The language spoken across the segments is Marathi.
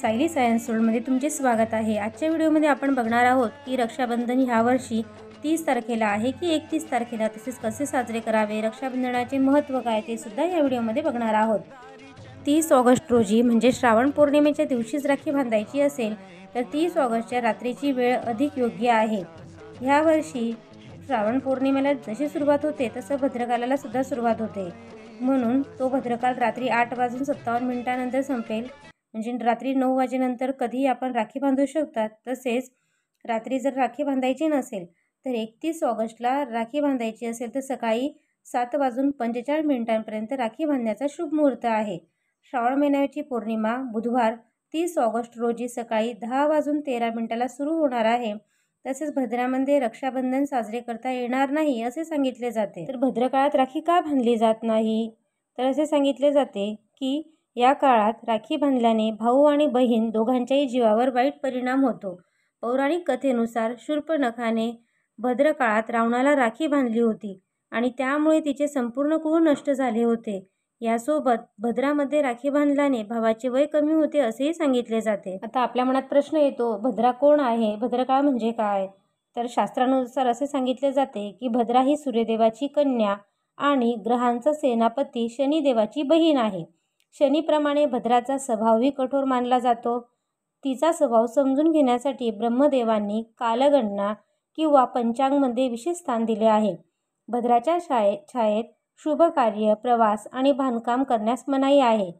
सायली सायन्स रोडमध्ये तुमचे स्वागत आहे आजच्या व्हिडिओमध्ये आपण बघणार आहोत की रक्षाबंधन ह्या वर्षी तीस तारखेला आहे की एकतीस तारखेला तसेच कसे साजरे करावे रक्षाबंधनाचे महत्त्व काय ते सुद्धा या व्हिडिओमध्ये बघणार आहोत तीस ऑगस्ट रोजी म्हणजे श्रावण पौर्णिमेच्या दिवशीच राखी बांधायची असेल तर तीस ऑगस्टच्या रात्रीची वेळ अधिक योग्य आहे ह्या वर्षी श्रावण पौर्णिमेला जशी सुरुवात होते तसं भद्रकालाला सुद्धा सुरुवात होते म्हणून तो भद्रकाल रात्री आठ वाजून सत्तावन्न मिनिटानंतर संपेल म्हणजे रात्री नऊ वाजेनंतर कधीही आपण राखी बांधू शकतात तसेच रात्री जर राखी बांधायची नसेल तर एकतीस ऑगस्टला राखी बांधायची असेल तर सकाळी सात वाजून पंचेचाळीस मिनिटांपर्यंत राखी बांधण्याचा शुभ मुहूर्त आहे श्रावण महिन्याची पौर्णिमा बुधवार तीस ऑगस्ट रोजी सकाळी दहा वाजून तेरा मिनिटाला सुरू होणार आहे तसेच भद्रामध्ये रक्षाबंधन साजरे करता येणार नाही असे सांगितले जाते तर भद्रकाळात राखी का बांधली जात नाही तर असे सांगितले जाते की या काळात राखी बांधल्याने भाऊ आणि बहीण दोघांच्याही जीवावर वाईट परिणाम होतो पौराणिक कथेनुसार शूर्पणखाने भद्रकाळात रावणाला राखी बांधली होती आणि त्यामुळे तिचे संपूर्ण कुळ नष्ट झाले होते यासोबत भद्रामध्ये राखी बांधल्याने भावाचे वय कमी होते असेही सांगितले जाते आता आपल्या मनात प्रश्न येतो भद्रा कोण आहे भद्रकाळ म्हणजे काय तर शास्त्रानुसार असे सांगितले जाते की भद्रा ही सूर्यदेवाची कन्या आणि ग्रहांचा सेनापती शनिदेवाची बहीण आहे शनीप्रमाणे भद्राचा स्वभावही कठोर मानला जातो तिचा स्वभाव समजून घेण्यासाठी ब्रह्मदेवांनी कालगणना किंवा पंचांगमध्ये विशेष स्थान दिले आहे भद्राच्या शाळे छायेत शुभ कार्य प्रवास आणि बांधकाम करण्यास मनाई आहे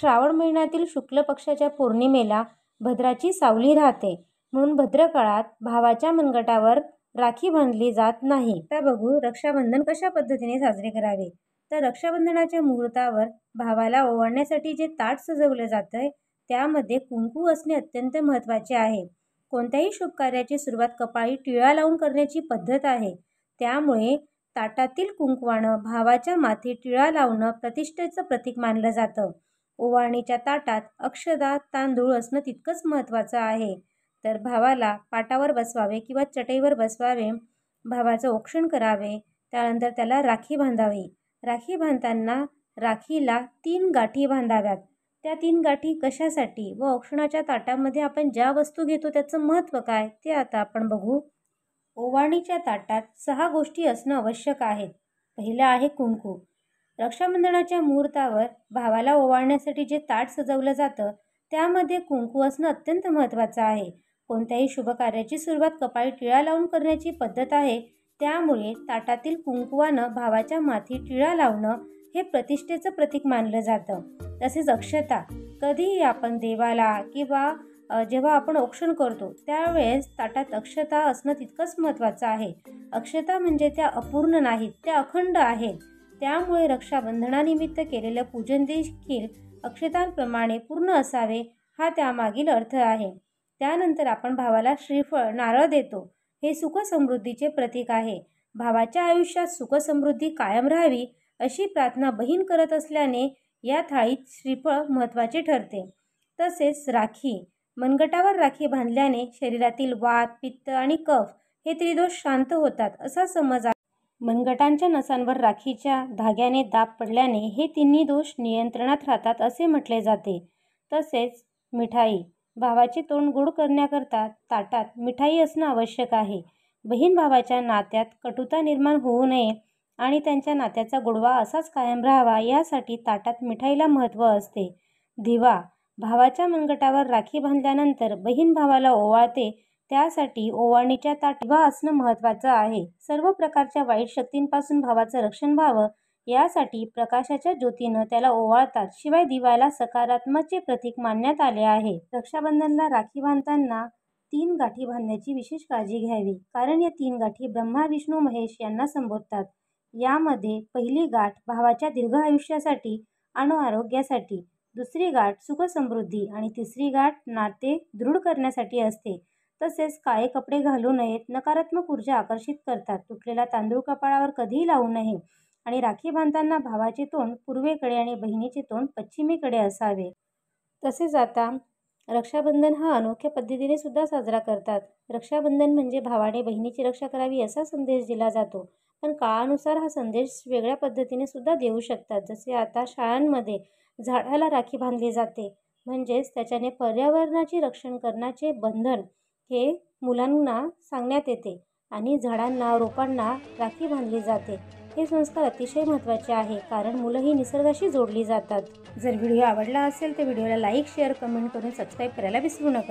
श्रावण महिन्यातील शुक्ल पक्षाच्या पौर्णिमेला भद्राची सावली राहते म्हणून भद्रकाळात भावाच्या मनगटावर राखी बांधली जात नाही आता बघू रक्षाबंधन कशा पद्धतीने साजरे करावे तर रक्षाबंधनाच्या मुहूर्तावर भावाला ओवाळण्यासाठी जे ताट सजवलं जातं आहे त्यामध्ये कुंकू असणे अत्यंत महत्त्वाचे आहे कोणत्याही शुभकार्याची सुरुवात कपाळी टिळा लावून करण्याची पद्धत आहे त्यामुळे ताटातील कुंकवानं भावाच्या माथी टिळा लावणं प्रतिष्ठेचं प्रतीक मानलं जातं ओवाळणीच्या ताटात अक्षदा तांदूळ असणं तितकंच महत्त्वाचं आहे तर भावाला पाटावर बसवावे किंवा चटईवर बसवावे भावाचं ओक्षण करावे त्यानंतर त्याला राखी बांधावी राखी बांधताना राखीला तीन गाठी बांधाव्यात त्या तीन गाठी कशासाठी व औक्षणाच्या ताटामध्ये आपण ज्या वस्तू घेतो त्याचं महत्त्व काय ते आता आपण बघू ओवाणीच्या ताटात सहा गोष्टी असणं आवश्यक आहे पहिलं आहे कुंकू रक्षाबंधनाच्या मुहूर्तावर भावाला ओवाळण्यासाठी जे ताट सजवलं जातं त्यामध्ये कुंकू असणं अत्यंत महत्त्वाचं आहे कोणत्याही शुभकार्याची सुरुवात कपाळी टिळा लावून करण्याची पद्धत आहे त्यामुळे ताटातील कुंकवानं भावाच्या माथी टिळा लावणं हे प्रतिष्ठेचं प्रतीक मानलं जातं तसेच अक्षता कधीही आपण देवाला किंवा जेव्हा आपण औक्षण करतो त्यावेळेस ताटात अक्षता असणं तितकंच महत्त्वाचं आहे अक्षता म्हणजे त्या अपूर्ण नाहीत त्या अखंड आहेत त्यामुळे रक्षाबंधनानिमित्त केलेलं पूजन देखील अक्षतांप्रमाणे पूर्ण असावे हा त्यामागील अर्थ आहे त्यानंतर आपण भावाला श्रीफळ नारळ देतो हे सुखसमृद्धीचे प्रतीक आहे भावाच्या आयुष्यात सुखसमृद्धी कायम राहावी अशी प्रार्थना बहीण करत असल्याने या थाळीत श्रीफळ महत्त्वाचे ठरते तसेच राखी मनगटावर राखी बांधल्याने शरीरातील वात पित्त आणि कफ हे त्रिदोष शांत होतात असा समज आहे मनगटांच्या नसांवर राखीच्या धाग्याने दाब पडल्याने हे तिन्ही दोष नियंत्रणात राहतात असे म्हटले जाते तसेच मिठाई भावाचे तोंड गोड करण्याकरता ताटात मिठाई असणं आवश्यक आहे बहीण भावाच्या नात्यात कटुता निर्माण होऊ नये आणि त्यांच्या नात्याचा गोडवा असाच कायम राहावा यासाठी ताटात मिठाईला महत्त्व असते दिवा भावाच्या मनगटावर राखी बांधल्यानंतर बहीण भावाला ओवाळते त्यासाठी ओवाळणीच्या ताटवा असणं महत्त्वाचं आहे सर्व प्रकारच्या वाईट शक्तींपासून भावाचं रक्षण व्हावं यासाठी प्रकाशाच्या ज्योतीनं त्याला ओवाळतात शिवाय दिवाला सकारात्मकचे प्रतीक मानण्यात आले आहे रक्षाबंधनला राखी बांधताना तीन गाठी बांधण्याची विशेष काळजी घ्यावी कारण या तीन गाठी ब्रह्मा विष्णू महेश यांना संबोधतात यामध्ये पहिली गाठ भावाच्या दीर्घ आयुष्यासाठी आणि आरोग्यासाठी दुसरी गाठ सुखसमृद्धी आणि तिसरी गाठ नाते दृढ करण्यासाठी असते तसेच काळे कपडे घालू नयेत नकारात्मक ऊर्जा आकर्षित करतात तुटलेला तांदूळ कपाळावर कधीही लावू नये आणि राखी बांधताना भावाचे तोंड पूर्वेकडे आणि बहिणीचे तोंड पश्चिमेकडे असावे तसेच आता रक्षाबंधन हा अनोख्या पद्धतीने सुद्धा साजरा करतात रक्षाबंधन म्हणजे भावाने बहिणीची रक्षा करावी असा संदेश दिला जातो पण काळानुसार हा संदेश वेगळ्या पद्धतीने सुद्धा देऊ शकतात जसे आता शाळांमध्ये झाडाला राखी बांधली जाते म्हणजेच त्याच्याने पर्यावरणाचे रक्षण करण्याचे बंधन हे मुलांना सांगण्यात येते आणि झाडांना रोपांना राखी बांधली जाते हे संस्कार अतिशय महत्त्वाचे आहे कारण मुलं ही निसर्गाशी जोडली जातात जर व्हिडिओ आवडला असेल तर व्हिडिओला लाईक शेअर कमेंट करून सबस्क्राईब करायला विसरू नका